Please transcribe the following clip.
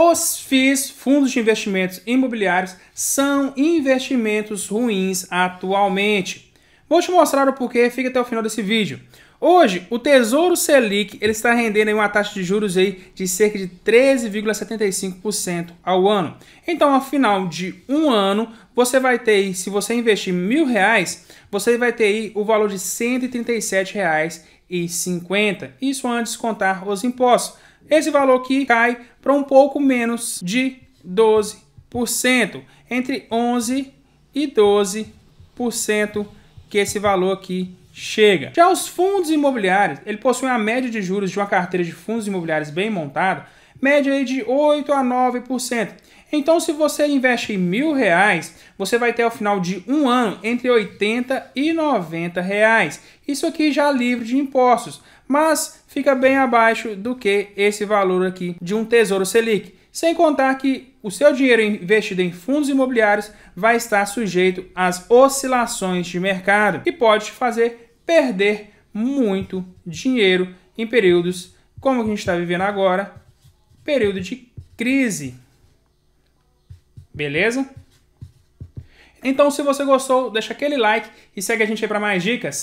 Os FIIs, fundos de investimentos imobiliários, são investimentos ruins atualmente. Vou te mostrar o porquê, fica até o final desse vídeo. Hoje, o Tesouro Selic ele está rendendo uma taxa de juros aí de cerca de 13,75% ao ano. Então, ao final de um ano, você vai ter, aí, se você investir mil reais, você vai ter aí o valor de R$ 137,50. Isso antes de contar os impostos. Esse valor aqui cai para um pouco menos de 12%, entre 11% e 12% que esse valor aqui chega. Já os fundos imobiliários, ele possui uma média de juros de uma carteira de fundos imobiliários bem montada média aí de 8 a 9%. Então, se você investe mil reais, você vai ter ao final de um ano entre 80 e 90 reais. Isso aqui já é livre de impostos, mas fica bem abaixo do que esse valor aqui de um Tesouro Selic. Sem contar que o seu dinheiro investido em fundos imobiliários vai estar sujeito às oscilações de mercado e pode te fazer perder muito dinheiro em períodos como a gente está vivendo agora, período de crise. Beleza? Então, se você gostou, deixa aquele like e segue a gente aí para mais dicas.